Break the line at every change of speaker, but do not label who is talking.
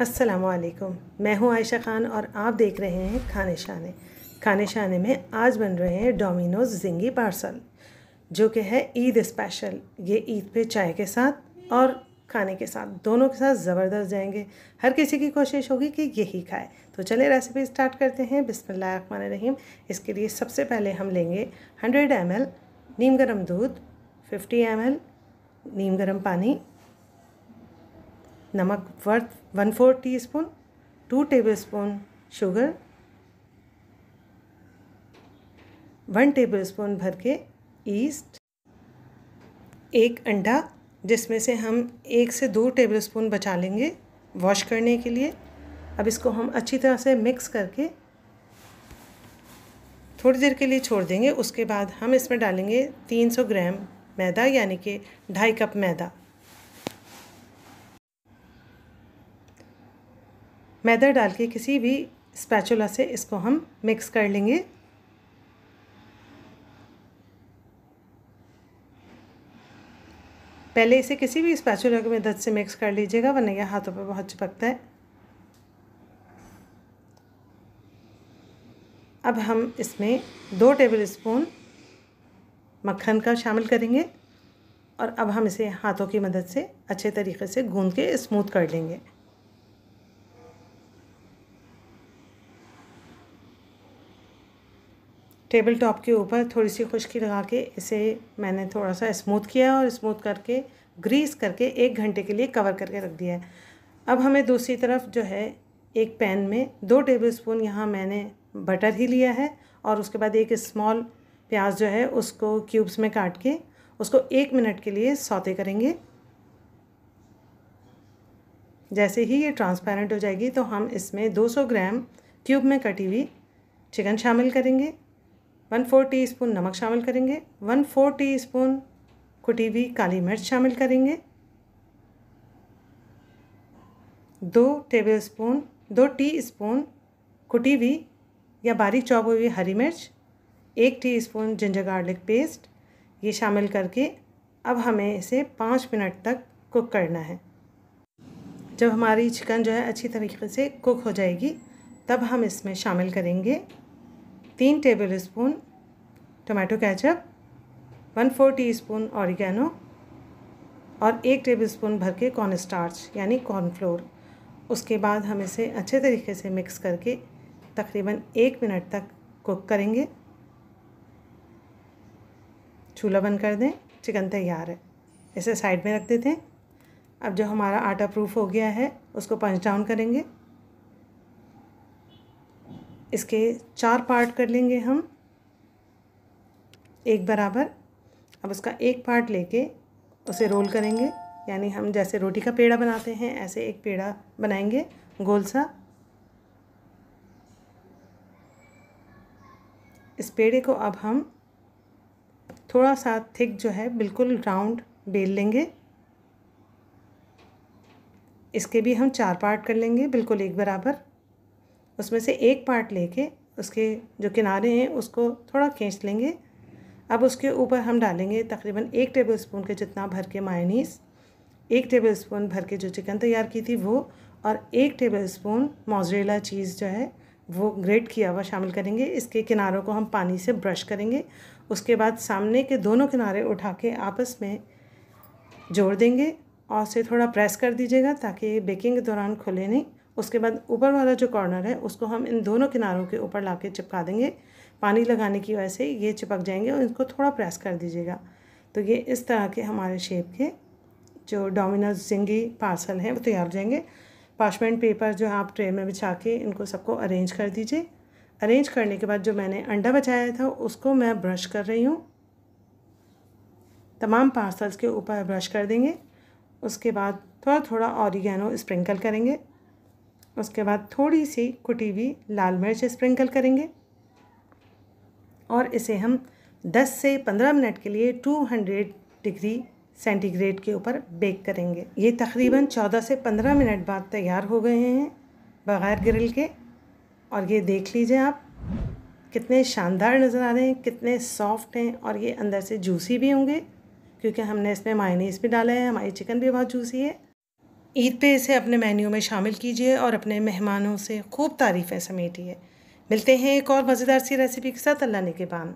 असलकम मैं हूं आयशा खान और आप देख रहे हैं खाने शाने खाने शाने में आज बन रहे हैं डोमिनोज जिंगी पार्सल जो कि है ईद स्पेशल ये ईद पे चाय के साथ और खाने के साथ दोनों के साथ ज़बरदस्त जाएंगे हर किसी की कोशिश होगी कि यही खाए तो चले रेसिपी स्टार्ट करते हैं बिस्मिल्लाहमान रहीम इसके लिए सबसे पहले हम लेंगे हंड्रेड एम नीम गर्म दूध फिफ्टी एम नीम गर्म पानी नमक worth one four teaspoon two tablespoon sugar one tablespoon भर के ईस्ट एक अंडा जिसमें से हम एक से दो टेबल स्पून बचा लेंगे वॉश करने के लिए अब इसको हम अच्छी तरह से मिक्स करके थोड़ी देर के लिए छोड़ देंगे उसके बाद हम इसमें डालेंगे 300 ग्राम मैदा यानी कि ढाई कप मैदा मैदा डाल के किसी भी स्पैचुला से इसको हम मिक्स कर लेंगे पहले इसे किसी भी स्पैचुला की मदद से मिक्स कर लीजिएगा वरना यह हाथों पर बहुत चिपकता है अब हम इसमें दो टेबल स्पून मक्खन का शामिल करेंगे और अब हम इसे हाथों की मदद से अच्छे तरीके से गूंद के स्मूथ कर लेंगे टेबल टॉप के ऊपर थोड़ी सी खुश्की लगा के इसे मैंने थोड़ा सा स्मूथ किया और स्मूथ करके ग्रीस करके एक घंटे के लिए कवर करके रख दिया है अब हमें दूसरी तरफ जो है एक पैन में दो टेबल स्पून यहाँ मैंने बटर ही लिया है और उसके बाद एक स्मॉल प्याज जो है उसको क्यूब्स में काट के उसको एक मिनट के लिए सौते करेंगे जैसे ही ये ट्रांसपेरेंट हो जाएगी तो हम इसमें 200 ग्राम क्यूब में कटी हुई चिकन शामिल करेंगे वन फोर टी स्पून नमक शामिल करेंगे वन फोर टी स्पून कुटी हुई काली मिर्च शामिल करेंगे दो टेबल स्पून दो टी स्पून कुटी हुई या बारीक चॉप हुई हरी मिर्च एक teaspoon ginger garlic paste ये शामिल करके अब हमें इसे पाँच मिनट तक कुक करना है जब हमारी चिकन जो है अच्छी तरीके से कुक हो जाएगी तब हम इसमें शामिल करेंगे तीन tablespoon tomato ketchup one four teaspoon oregano और एक टेबल स्पून भर के कॉर्न स्टार्च यानी कॉर्नफ्लोर उसके बाद हम इसे अच्छे तरीके से मिक्स करके तकरीबन एक मिनट तक कुक करेंगे चूल्हा बंद कर दें चिकन तैयार है इसे साइड में रख देते हैं अब जो हमारा आटा प्रूफ हो गया है उसको पंच डाउन करेंगे इसके चार पार्ट कर लेंगे हम एक बराबर अब उसका एक पार्ट लेके उसे रोल करेंगे यानी हम जैसे रोटी का पेड़ा बनाते हैं ऐसे एक पेड़ा बनाएंगे गोल सा इस पेड़े को अब हम थोड़ा सा थिक जो है बिल्कुल राउंड बेल लेंगे इसके भी हम चार पार्ट कर लेंगे बिल्कुल एक बराबर उसमें से एक पार्ट लेके उसके जो किनारे हैं उसको थोड़ा खींच लेंगे अब उसके ऊपर हम डालेंगे तकरीबन एक टेबल स्पून के जितना भर के मायनीस एक टेबल स्पून भर के जो चिकन तैयार की थी वो और एक टेबल स्पून मोजरेला चीज़ जो है वो ग्रेट किया हुआ शामिल करेंगे इसके किनारों को हम पानी से ब्रश करेंगे उसके बाद सामने के दोनों किनारे उठा के आपस में जोड़ देंगे और उसे थोड़ा प्रेस कर दीजिएगा ताकि बेकिंग के दौरान खुले नहीं उसके बाद ऊपर वाला जो कॉर्नर है उसको हम इन दोनों किनारों के ऊपर ला चिपका देंगे पानी लगाने की वजह से ये चिपक जाएंगे और इनको थोड़ा प्रेस कर दीजिएगा तो ये इस तरह के हमारे शेप के जो डोमिनोज जिंगी पार्सल हैं वो तैयार हो जाएंगे पार्चमेंट पेपर जो आप ट्रे में बिछा के इनको सबको अरेंज कर दीजिए अरेंज करने के बाद जो मैंने अंडा बचाया था उसको मैं ब्रश कर रही हूँ तमाम पार्सल्स के ऊपर ब्रश कर देंगे उसके बाद थोड़ा थोड़ा ऑरिगेनो स्प्रिंकल करेंगे उसके बाद थोड़ी सी कुटी हुई लाल मिर्च स्प्रिंकल करेंगे और इसे हम 10 से 15 मिनट के लिए 200 डिग्री सेंटीग्रेड के ऊपर बेक करेंगे ये तकरीबन 14 से 15 मिनट बाद तैयार हो गए हैं बग़ैर ग्रिल के और ये देख लीजिए आप कितने शानदार नज़र आ रहे हैं कितने सॉफ्ट हैं और ये अंदर से जूसी भी होंगे क्योंकि हमने इसमें मायनीस भी डाला है हमारी चिकन भी बहुत जूसी है ईद पे इसे अपने मेन्यू में शामिल कीजिए और अपने मेहमानों से खूब तारीफ़ें समेटिए मिलते हैं एक और मज़ेदार सी रेसिपी के साथ अल्लाह ने के बान